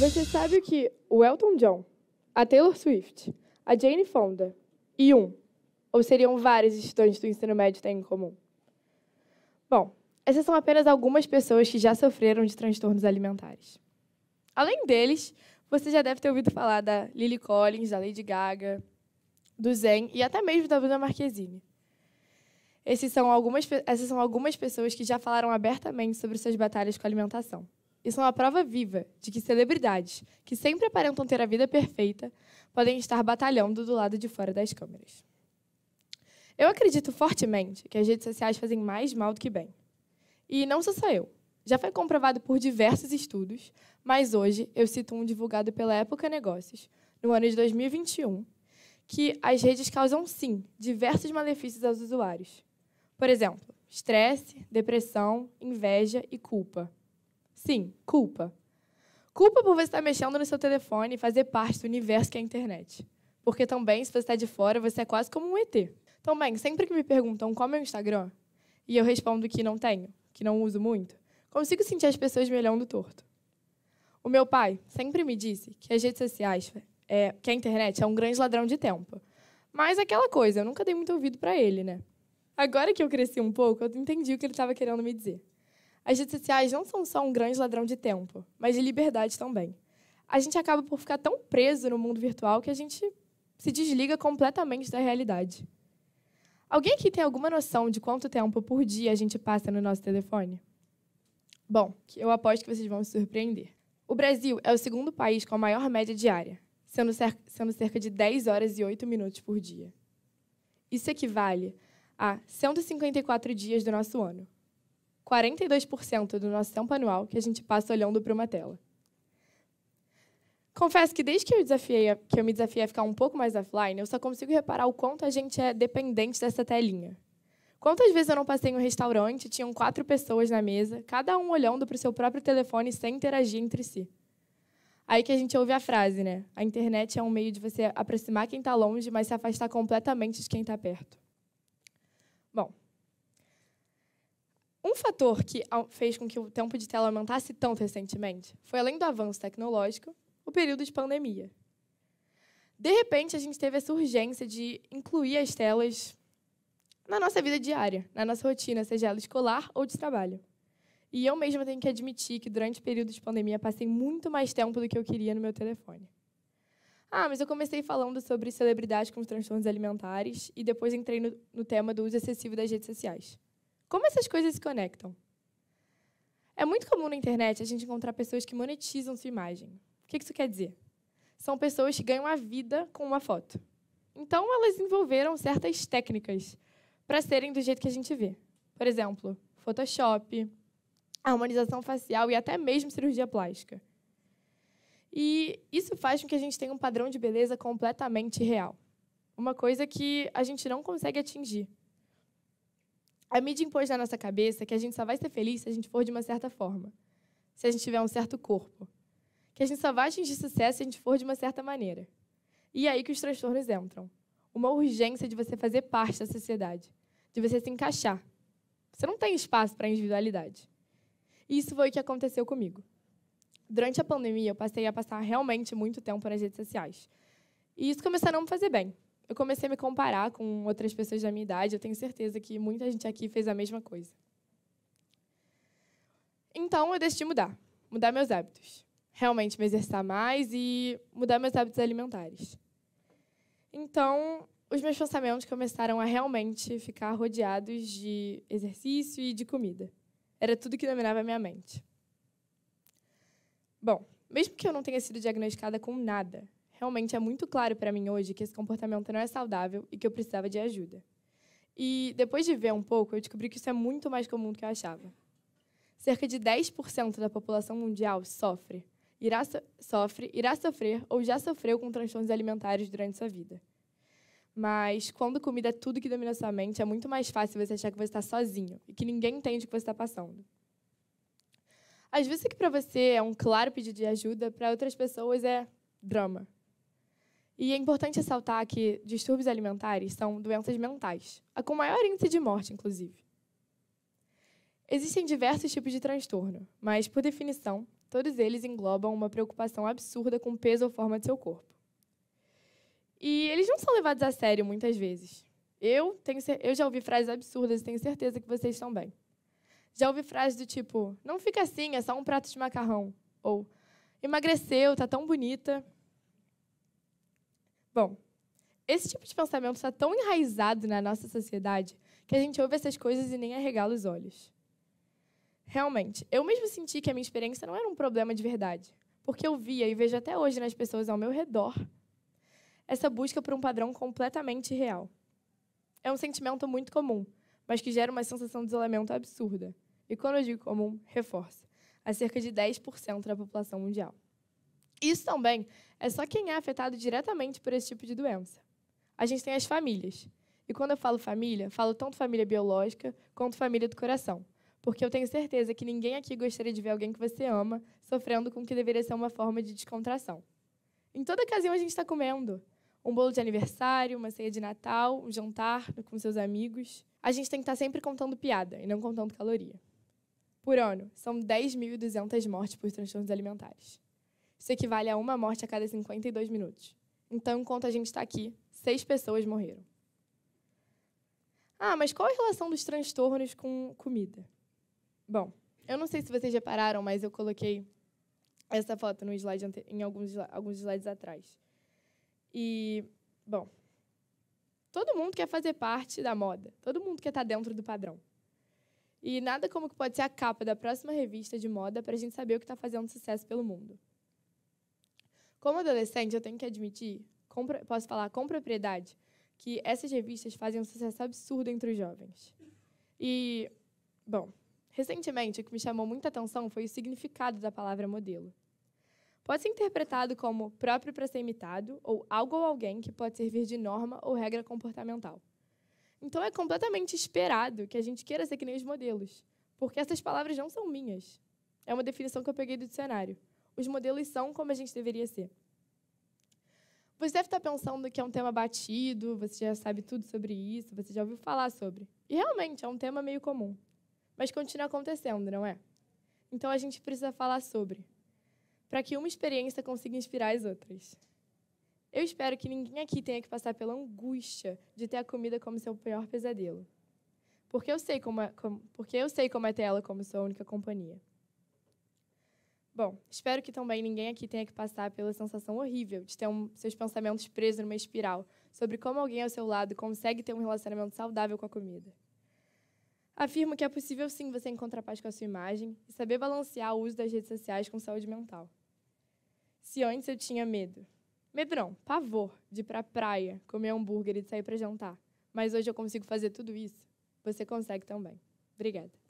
Você sabe que o Elton John, a Taylor Swift, a Jane Fonda e um, ou seriam vários estudantes do ensino médio têm em comum? Bom, essas são apenas algumas pessoas que já sofreram de transtornos alimentares. Além deles, você já deve ter ouvido falar da Lily Collins, da Lady Gaga, do Zen e até mesmo da Bruna Marquezine. Esses são algumas, essas são algumas pessoas que já falaram abertamente sobre suas batalhas com a alimentação e são a prova viva de que celebridades, que sempre aparentam ter a vida perfeita, podem estar batalhando do lado de fora das câmeras. Eu acredito fortemente que as redes sociais fazem mais mal do que bem. E não sou só eu. Já foi comprovado por diversos estudos, mas hoje eu cito um divulgado pela Época Negócios, no ano de 2021, que as redes causam, sim, diversos malefícios aos usuários. Por exemplo, estresse, depressão, inveja e culpa. Sim, culpa. Culpa por você estar tá mexendo no seu telefone e fazer parte do universo que é a internet. Porque também, se você está de fora, você é quase como um ET. Também, então, sempre que me perguntam qual é o meu Instagram, e eu respondo que não tenho, que não uso muito, consigo sentir as pessoas me olhando torto. O meu pai sempre me disse que as redes sociais, é, que a internet é um grande ladrão de tempo. Mas aquela coisa, eu nunca dei muito ouvido para ele, né? Agora que eu cresci um pouco, eu entendi o que ele estava querendo me dizer. As redes sociais não são só um grande ladrão de tempo, mas de liberdade também. A gente acaba por ficar tão preso no mundo virtual que a gente se desliga completamente da realidade. Alguém aqui tem alguma noção de quanto tempo por dia a gente passa no nosso telefone? Bom, eu aposto que vocês vão se surpreender. O Brasil é o segundo país com a maior média diária, sendo, cer sendo cerca de 10 horas e 8 minutos por dia. Isso equivale a 154 dias do nosso ano, 42% do nosso tempo anual que a gente passa olhando para uma tela. Confesso que desde que eu, desafiei, que eu me desafiei a ficar um pouco mais offline, eu só consigo reparar o quanto a gente é dependente dessa telinha. Quantas vezes eu não passei em um restaurante, tinham quatro pessoas na mesa, cada um olhando para o seu próprio telefone sem interagir entre si. Aí que a gente ouve a frase, né? A internet é um meio de você aproximar quem está longe, mas se afastar completamente de quem está perto. Um fator que fez com que o tempo de tela aumentasse tanto recentemente foi, além do avanço tecnológico, o período de pandemia. De repente, a gente teve essa urgência de incluir as telas na nossa vida diária, na nossa rotina, seja ela escolar ou de trabalho. E eu mesma tenho que admitir que durante o período de pandemia passei muito mais tempo do que eu queria no meu telefone. Ah, mas eu comecei falando sobre celebridades com transtornos alimentares e depois entrei no, no tema do uso excessivo das redes sociais. Como essas coisas se conectam? É muito comum na internet a gente encontrar pessoas que monetizam sua imagem. O que isso quer dizer? São pessoas que ganham a vida com uma foto. Então, elas envolveram certas técnicas para serem do jeito que a gente vê. Por exemplo, Photoshop, harmonização facial e até mesmo cirurgia plástica. E isso faz com que a gente tenha um padrão de beleza completamente real. Uma coisa que a gente não consegue atingir. A mídia impôs na nossa cabeça que a gente só vai ser feliz se a gente for de uma certa forma, se a gente tiver um certo corpo, que a gente só vai atingir sucesso se a gente for de uma certa maneira. E é aí que os transtornos entram. Uma urgência de você fazer parte da sociedade, de você se encaixar. Você não tem espaço para individualidade. E isso foi o que aconteceu comigo. Durante a pandemia, eu passei a passar realmente muito tempo nas redes sociais. E isso começou a não me fazer bem eu comecei a me comparar com outras pessoas da minha idade. Eu tenho certeza que muita gente aqui fez a mesma coisa. Então, eu decidi mudar. Mudar meus hábitos. Realmente me exercitar mais e mudar meus hábitos alimentares. Então, os meus pensamentos começaram a realmente ficar rodeados de exercício e de comida. Era tudo que dominava a minha mente. Bom, mesmo que eu não tenha sido diagnosticada com nada, realmente é muito claro para mim hoje que esse comportamento não é saudável e que eu precisava de ajuda. E depois de ver um pouco, eu descobri que isso é muito mais comum do que eu achava. Cerca de 10% da população mundial sofre, irá so sofre, irá sofrer ou já sofreu com transtornos alimentares durante sua vida. Mas quando comida é tudo que domina sua mente, é muito mais fácil você achar que você está sozinho e que ninguém entende o que você está passando. Às vezes, que para você é um claro pedido de ajuda, para outras pessoas é drama. E é importante ressaltar que distúrbios alimentares são doenças mentais, a com maior índice de morte, inclusive. Existem diversos tipos de transtorno, mas, por definição, todos eles englobam uma preocupação absurda com o peso ou forma de seu corpo. E eles não são levados a sério muitas vezes. Eu, tenho, eu já ouvi frases absurdas e tenho certeza que vocês também. Já ouvi frases do tipo: não fica assim, é só um prato de macarrão. Ou emagreceu, tá tão bonita. Bom, esse tipo de pensamento está tão enraizado na nossa sociedade que a gente ouve essas coisas e nem arregala os olhos. Realmente, eu mesmo senti que a minha experiência não era um problema de verdade, porque eu via e vejo até hoje nas pessoas ao meu redor essa busca por um padrão completamente real. É um sentimento muito comum, mas que gera uma sensação de isolamento absurda. E quando eu digo comum, reforça, a cerca de 10% da população mundial. Isso também é só quem é afetado diretamente por esse tipo de doença. A gente tem as famílias. E quando eu falo família, falo tanto família biológica quanto família do coração. Porque eu tenho certeza que ninguém aqui gostaria de ver alguém que você ama sofrendo com o que deveria ser uma forma de descontração. Em toda ocasião a gente está comendo. Um bolo de aniversário, uma ceia de Natal, um jantar com seus amigos. A gente tem que estar tá sempre contando piada e não contando caloria. Por ano, são 10.200 mortes por transtornos alimentares. Isso equivale a uma morte a cada 52 minutos. Então, enquanto a gente está aqui, seis pessoas morreram. Ah, mas qual a relação dos transtornos com comida? Bom, eu não sei se vocês repararam, mas eu coloquei essa foto no slide em alguns, alguns slides atrás. E, bom, todo mundo quer fazer parte da moda, todo mundo quer estar tá dentro do padrão. E nada como que pode ser a capa da próxima revista de moda para a gente saber o que está fazendo sucesso pelo mundo. Como adolescente, eu tenho que admitir, com, posso falar com propriedade, que essas revistas fazem um sucesso absurdo entre os jovens. E, bom, recentemente o que me chamou muita atenção foi o significado da palavra modelo. Pode ser interpretado como próprio para ser imitado ou algo ou alguém que pode servir de norma ou regra comportamental. Então é completamente esperado que a gente queira ser que nem os modelos, porque essas palavras não são minhas. É uma definição que eu peguei do dicionário os modelos são como a gente deveria ser. Você deve estar pensando que é um tema batido, você já sabe tudo sobre isso, você já ouviu falar sobre. E realmente é um tema meio comum. Mas continua acontecendo, não é? Então a gente precisa falar sobre, para que uma experiência consiga inspirar as outras. Eu espero que ninguém aqui tenha que passar pela angústia de ter a comida como seu pior pesadelo. Porque eu sei como é, como, porque eu sei como é ter ela como sua única companhia. Bom, espero que também ninguém aqui tenha que passar pela sensação horrível de ter um, seus pensamentos presos numa espiral sobre como alguém ao seu lado consegue ter um relacionamento saudável com a comida. Afirmo que é possível sim você encontrar paz com a sua imagem e saber balancear o uso das redes sociais com saúde mental. Se antes eu tinha medo, medrão, pavor de ir para a praia, comer hambúrguer e de sair para jantar, mas hoje eu consigo fazer tudo isso, você consegue também. Obrigada.